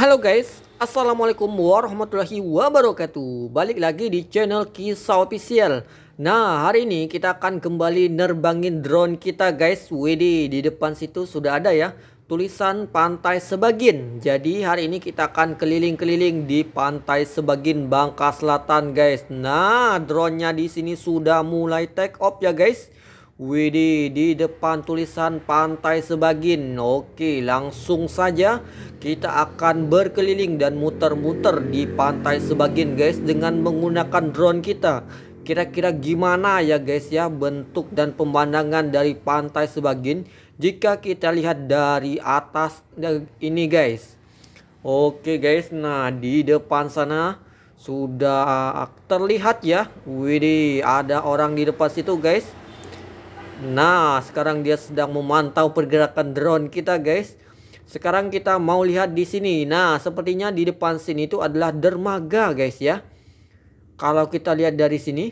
Halo guys, Assalamualaikum warahmatullahi wabarakatuh Balik lagi di channel Kisah Official Nah hari ini kita akan kembali nerbangin drone kita guys WD di depan situ sudah ada ya Tulisan Pantai Sebagin Jadi hari ini kita akan keliling-keliling di Pantai Sebagin Bangka Selatan guys Nah drone-nya di sini sudah mulai take off ya guys Widi di depan tulisan Pantai Sebagin. Oke, langsung saja kita akan berkeliling dan muter-muter di Pantai Sebagin, guys, dengan menggunakan drone kita. Kira-kira gimana ya, guys, ya, bentuk dan pemandangan dari Pantai Sebagin jika kita lihat dari atas eh, ini, guys. Oke, guys, nah di depan sana sudah terlihat ya. Widi. ada orang di depan situ, guys Nah, sekarang dia sedang memantau pergerakan drone kita, guys. Sekarang kita mau lihat di sini. Nah, sepertinya di depan sini itu adalah dermaga, guys ya. Kalau kita lihat dari sini,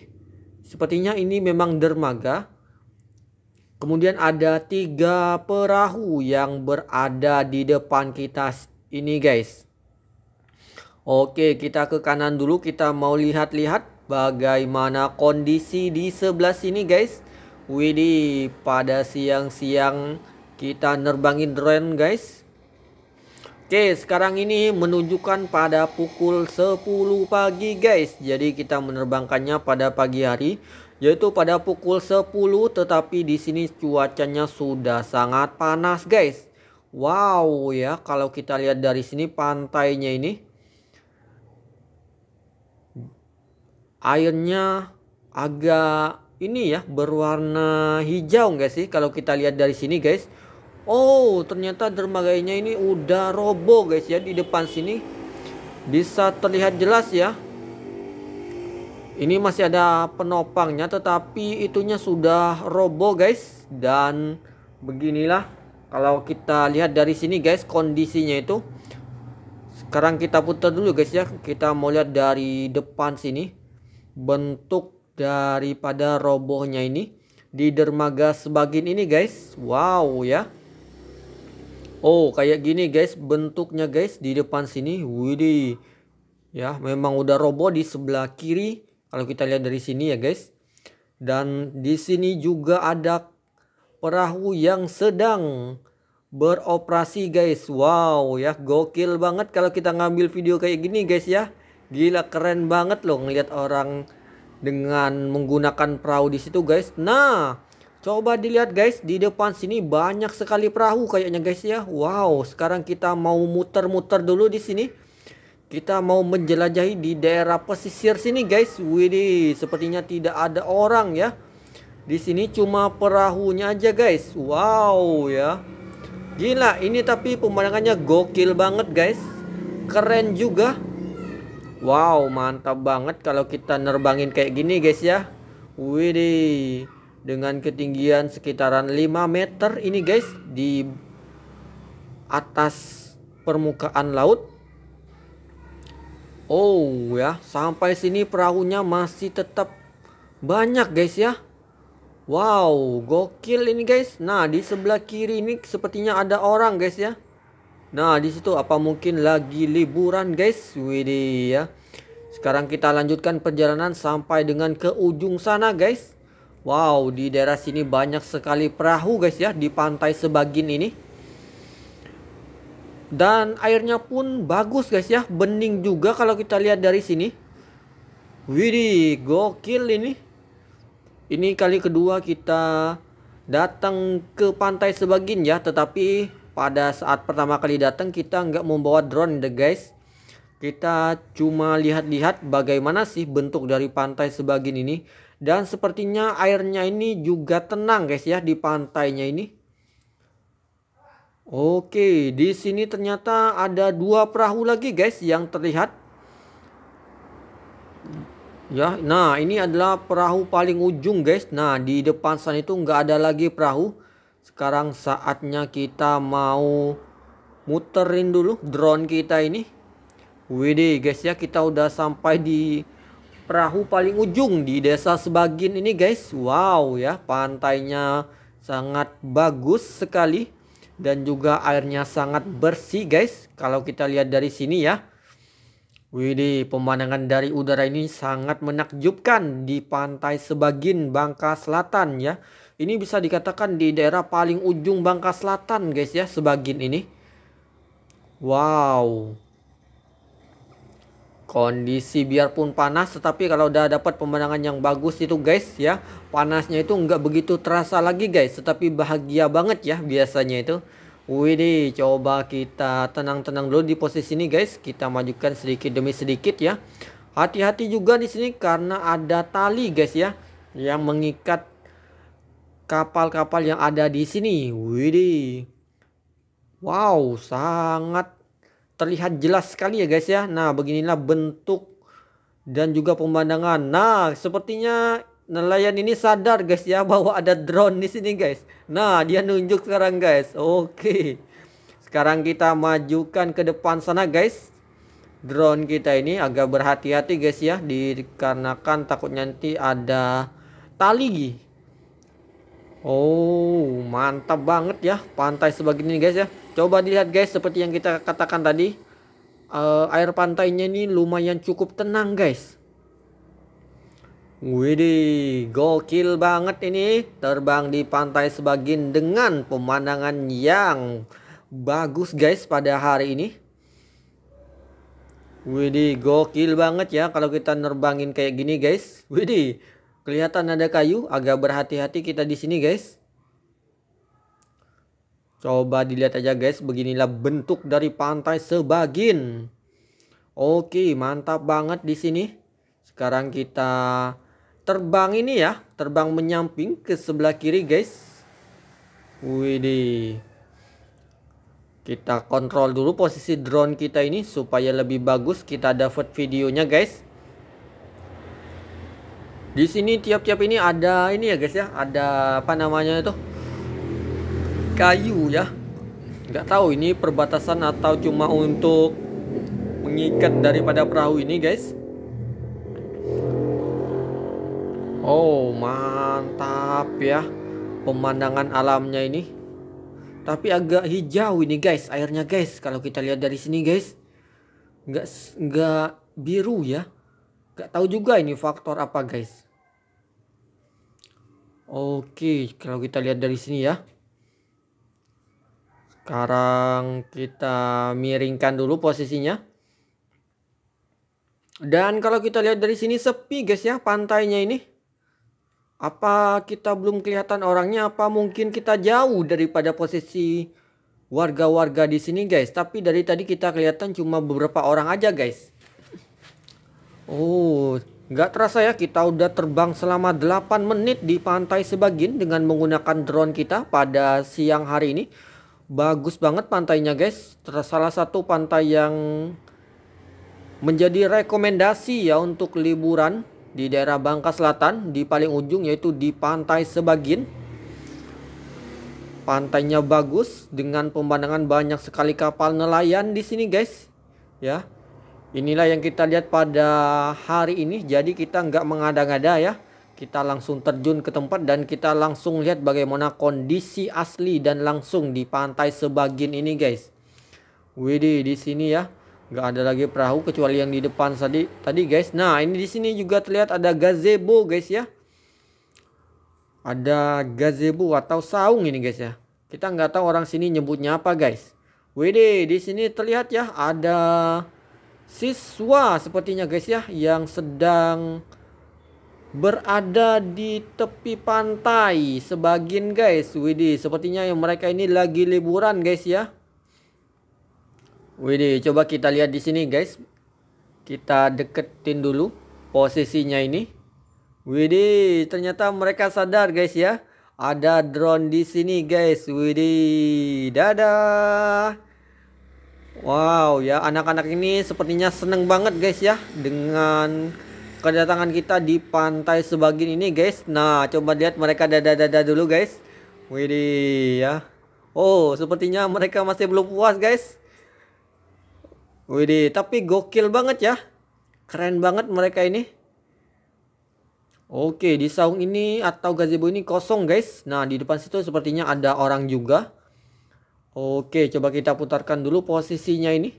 sepertinya ini memang dermaga. Kemudian ada tiga perahu yang berada di depan kita ini, guys. Oke, kita ke kanan dulu. Kita mau lihat-lihat bagaimana kondisi di sebelah sini, guys. Widi pada siang-siang kita nerbangin drone guys. Oke, sekarang ini menunjukkan pada pukul 10 pagi guys. Jadi kita menerbangkannya pada pagi hari yaitu pada pukul 10 tetapi di sini cuacanya sudah sangat panas guys. Wow ya, kalau kita lihat dari sini pantainya ini airnya agak ini ya berwarna hijau nggak sih kalau kita lihat dari sini guys Oh ternyata dermaganya ini udah robo guys ya di depan sini bisa terlihat jelas ya ini masih ada penopangnya tetapi itunya sudah robo guys dan beginilah kalau kita lihat dari sini guys kondisinya itu sekarang kita putar dulu guys ya kita mau lihat dari depan sini bentuk daripada robohnya ini di dermaga sebagian ini guys. Wow ya. Oh kayak gini guys bentuknya guys di depan sini. Widih. Ya memang udah roboh di sebelah kiri kalau kita lihat dari sini ya guys. Dan di sini juga ada perahu yang sedang beroperasi guys. Wow ya gokil banget kalau kita ngambil video kayak gini guys ya. Gila keren banget loh ngelihat orang dengan menggunakan perahu di situ guys. Nah, coba dilihat guys di depan sini banyak sekali perahu kayaknya guys ya. Wow, sekarang kita mau muter-muter dulu di sini. Kita mau menjelajahi di daerah pesisir sini guys. Widih, sepertinya tidak ada orang ya. Di sini cuma perahunya aja guys. Wow ya. Gila, ini tapi pemandangannya gokil banget guys. Keren juga. Wow, mantap banget kalau kita nerbangin kayak gini guys ya. Widih, dengan ketinggian sekitaran 5 meter ini guys di atas permukaan laut. Oh ya, sampai sini perahunya masih tetap banyak guys ya. Wow, gokil ini guys. Nah, di sebelah kiri ini sepertinya ada orang guys ya. Nah, di situ apa mungkin lagi liburan, guys? Widih ya. Sekarang kita lanjutkan perjalanan sampai dengan ke ujung sana, guys. Wow, di daerah sini banyak sekali perahu, guys ya, di pantai sebagian ini. Dan airnya pun bagus, guys ya. Bening juga kalau kita lihat dari sini. Widih, gokil ini. Ini kali kedua kita datang ke pantai sebagian ya, tetapi pada saat pertama kali datang kita nggak membawa drone deh guys kita cuma lihat-lihat bagaimana sih bentuk dari pantai sebagian ini dan sepertinya airnya ini juga tenang guys ya di pantainya ini Oke di sini ternyata ada dua perahu lagi guys yang terlihat ya nah ini adalah perahu paling ujung guys nah di depan sana itu nggak ada lagi perahu sekarang saatnya kita mau muterin dulu drone kita ini. Widih guys ya kita udah sampai di perahu paling ujung di desa sebagian ini guys. Wow ya pantainya sangat bagus sekali dan juga airnya sangat bersih guys. Kalau kita lihat dari sini ya. Widih, pemandangan dari udara ini sangat menakjubkan di pantai sebagian Bangka Selatan ya. Ini bisa dikatakan di daerah paling ujung Bangka Selatan guys ya sebagian ini. Wow. Kondisi biarpun panas tetapi kalau udah dapat pemandangan yang bagus itu guys ya. Panasnya itu nggak begitu terasa lagi guys tetapi bahagia banget ya biasanya itu. Wih Widih coba kita tenang-tenang dulu di posisi ini guys. Kita majukan sedikit demi sedikit ya. Hati-hati juga di sini karena ada tali guys ya yang mengikat kapal-kapal yang ada di sini. Widih. Wow, sangat terlihat jelas sekali ya guys ya. Nah, beginilah bentuk dan juga pemandangan. Nah, sepertinya nelayan ini sadar guys ya bahwa ada drone di sini guys. Nah, dia nunjuk sekarang guys. Oke. Sekarang kita majukan ke depan sana guys. Drone kita ini agak berhati-hati guys ya dikarenakan takut nanti ada tali Oh, mantap banget ya pantai sebagini guys ya. Coba dilihat guys seperti yang kita katakan tadi. Uh, air pantainya ini lumayan cukup tenang guys. Widih, gokil banget ini terbang di pantai sebagian dengan pemandangan yang bagus guys pada hari ini. Widih, gokil banget ya kalau kita nerbangin kayak gini guys. Widih, Kelihatan ada kayu, agak berhati-hati kita di sini guys. Coba dilihat aja guys, beginilah bentuk dari pantai sebagian. Oke, mantap banget di sini. Sekarang kita terbang ini ya, terbang menyamping ke sebelah kiri guys. Wih kita kontrol dulu posisi drone kita ini supaya lebih bagus kita dapat videonya guys di sini tiap-tiap ini ada ini ya guys ya ada apa namanya itu kayu ya nggak tahu ini perbatasan atau cuma untuk mengikat daripada perahu ini guys Oh mantap ya pemandangan alamnya ini tapi agak hijau ini guys airnya guys kalau kita lihat dari sini guys nggak nggak biru ya nggak tahu juga ini faktor apa guys Oke, kalau kita lihat dari sini ya. Sekarang kita miringkan dulu posisinya. Dan kalau kita lihat dari sini sepi guys ya pantainya ini. Apa kita belum kelihatan orangnya apa mungkin kita jauh daripada posisi warga-warga di sini guys. Tapi dari tadi kita kelihatan cuma beberapa orang aja guys. Oh, Gak terasa ya kita udah terbang selama 8 menit di pantai Sebagin dengan menggunakan drone kita pada siang hari ini. Bagus banget pantainya guys. Salah satu pantai yang menjadi rekomendasi ya untuk liburan di daerah Bangka Selatan di paling ujung yaitu di pantai Sebagin. Pantainya bagus dengan pemandangan banyak sekali kapal nelayan di sini guys. Ya. Inilah yang kita lihat pada hari ini. Jadi kita nggak mengada-ngada ya. Kita langsung terjun ke tempat dan kita langsung lihat bagaimana kondisi asli dan langsung di pantai sebagian ini guys. Widih di sini ya. Nggak ada lagi perahu kecuali yang di depan tadi tadi guys. Nah ini di sini juga terlihat ada gazebo guys ya. Ada gazebo atau saung ini guys ya. Kita nggak tahu orang sini nyebutnya apa guys. Widih di sini terlihat ya ada siswa sepertinya guys ya yang sedang berada di tepi pantai sebagian guys Widi. sepertinya yang mereka ini lagi liburan guys ya Widi, coba kita lihat di sini guys kita deketin dulu posisinya ini Widi. ternyata mereka sadar guys ya ada drone di sini guys Widi. dadah Wow ya anak-anak ini sepertinya seneng banget guys ya dengan kedatangan kita di pantai sebagian ini guys Nah coba lihat mereka dada-dada dulu guys Widih ya Oh sepertinya mereka masih belum puas guys Widih tapi gokil banget ya Keren banget mereka ini Oke di saung ini atau gazebo ini kosong guys Nah di depan situ sepertinya ada orang juga Oke, coba kita putarkan dulu posisinya ini.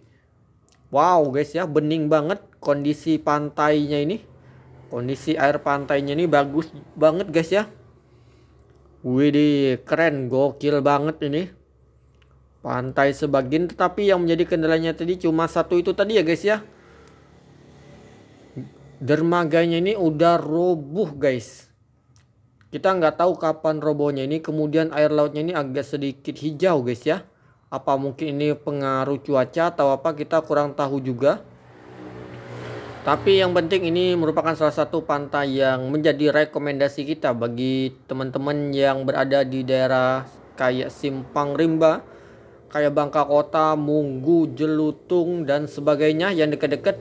Wow, guys ya, bening banget kondisi pantainya ini. Kondisi air pantainya ini bagus banget, guys ya. Widih, keren, gokil banget ini. Pantai sebagian, tetapi yang menjadi kendalanya tadi cuma satu itu tadi ya, guys ya. Dermaganya ini udah roboh, guys kita nggak tahu kapan robohnya ini kemudian air lautnya ini agak sedikit hijau guys ya apa mungkin ini pengaruh cuaca atau apa kita kurang tahu juga tapi yang penting ini merupakan salah satu pantai yang menjadi rekomendasi kita bagi teman-teman yang berada di daerah kayak Simpang Rimba, kayak Bangka Kota, Munggu, Jelutung dan sebagainya yang dekat-dekat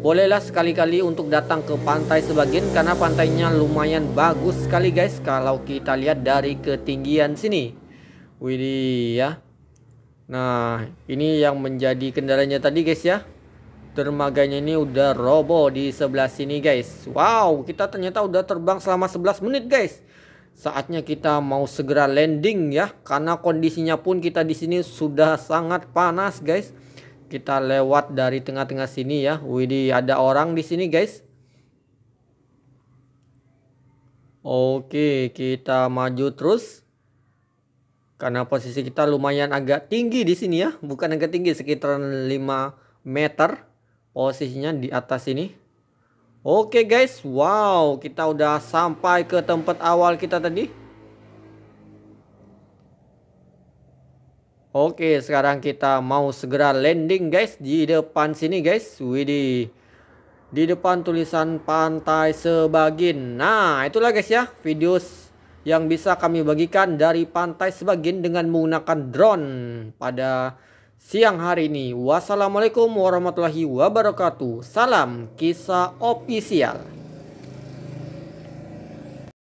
bolehlah sekali-kali untuk datang ke pantai sebagian karena pantainya lumayan bagus sekali guys kalau kita lihat dari ketinggian sini widih ya nah ini yang menjadi kendalanya tadi guys ya dermaganya ini udah robo di sebelah sini guys wow kita ternyata udah terbang selama 11 menit guys saatnya kita mau segera landing ya karena kondisinya pun kita di sini sudah sangat panas guys kita lewat dari tengah-tengah sini ya. Widih, ada orang di sini guys. Oke, kita maju terus. Karena posisi kita lumayan agak tinggi di sini ya. Bukan agak tinggi, sekitar 5 meter. Posisinya di atas sini. Oke guys, wow kita udah sampai ke tempat awal kita tadi. Oke, sekarang kita mau segera landing guys di depan sini guys. Widih. Di depan tulisan pantai Sebagin. Nah, itulah guys ya video yang bisa kami bagikan dari pantai Sebagin dengan menggunakan drone pada siang hari ini. Wassalamualaikum warahmatullahi wabarakatuh. Salam kisah official.